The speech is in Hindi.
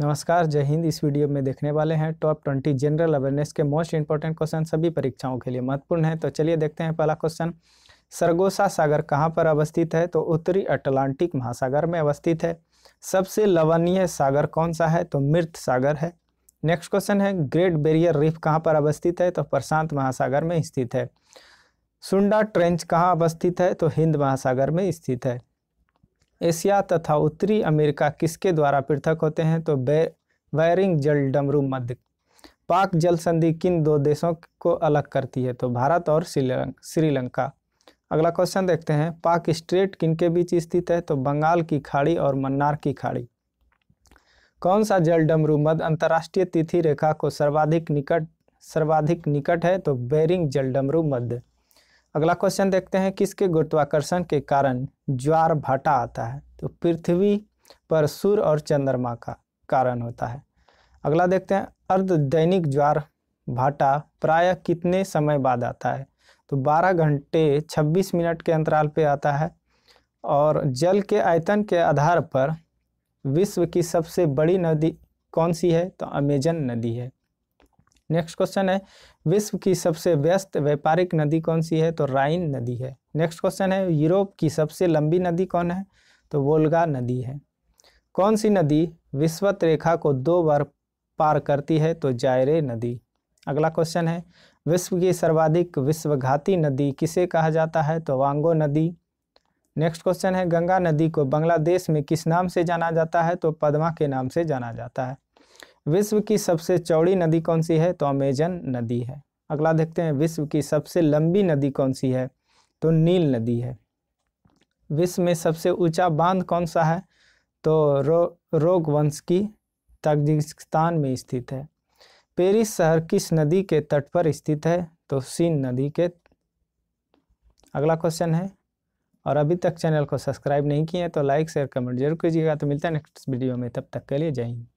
नमस्कार जय हिंद इस वीडियो में देखने वाले हैं टॉप ट्वेंटी जनरल अवेयरनेस के मोस्ट इंपॉर्टेंट क्वेश्चन सभी परीक्षाओं के लिए महत्वपूर्ण है तो चलिए देखते हैं पहला क्वेश्चन सरगोसा सागर कहाँ पर अवस्थित है तो उत्तरी अटलांटिक महासागर में अवस्थित है सबसे लवणीय सागर कौन सा है तो मृत सागर है नेक्स्ट क्वेश्चन है ग्रेट बैरियर रीफ कहाँ पर अवस्थित है तो प्रशांत महासागर में स्थित है सुंडा ट्रेंच कहाँ अवस्थित है तो हिंद महासागर में स्थित है एशिया तथा उत्तरी अमेरिका किसके द्वारा पृथक होते हैं तो बै वैरिंग जल डमरू मध्य पाक जल संधि किन दो देशों को अलग करती है तो भारत और श्रीलंका अगला क्वेश्चन देखते हैं पाक स्ट्रेट किन के बीच स्थित है तो बंगाल की खाड़ी और मन्नार की खाड़ी कौन सा जल डमरू मध्य अंतर्राष्ट्रीय तिथि रेखा को सर्वाधिक निकट सर्वाधिक निकट है तो बेरिंग जल डमरू मध्य अगला क्वेश्चन देखते हैं किसके गुरुत्वाकर्षण के कारण ज्वार भाटा आता है तो पृथ्वी पर सूर्य और चंद्रमा का कारण होता है अगला देखते हैं अर्ध दैनिक ज्वार भाटा प्राय कितने समय बाद आता है तो 12 घंटे 26 मिनट के अंतराल पर आता है और जल के आयतन के आधार पर विश्व की सबसे बड़ी नदी कौन सी है तो अमेजन नदी है नेक्स्ट क्वेश्चन है विश्व की सबसे व्यस्त व्यापारिक नदी कौन सी है तो राइन नदी है नेक्स्ट क्वेश्चन है यूरोप की सबसे लंबी नदी कौन है तो वोल्गा नदी है कौन सी नदी विश्वत रेखा को दो बार पार करती है तो जायरे नदी अगला क्वेश्चन है विश्व की सर्वाधिक विश्वघाती नदी किसे कहा जाता है तो वांगो नदी नेक्स्ट क्वेश्चन है गंगा नदी को बांग्लादेश में किस नाम से जाना जाता है तो पद्मा के नाम से जाना जाता है विश्व की सबसे चौड़ी नदी कौन सी है तो अमेजन नदी है अगला देखते हैं विश्व की सबसे लंबी नदी कौन सी है तो नील नदी है विश्व में सबसे ऊंचा बांध कौन सा है तो रो रोग वंश की तजिकिस्तान में स्थित है पेरिस शहर किस नदी के तट पर स्थित है तो सीन नदी के अगला क्वेश्चन है और अभी तक चैनल को सब्सक्राइब नहीं किए हैं तो लाइक शेयर कमेंट जरूर कीजिएगा तो मिलता है नेक्स्ट वीडियो में तब तक के लिए जय हिंद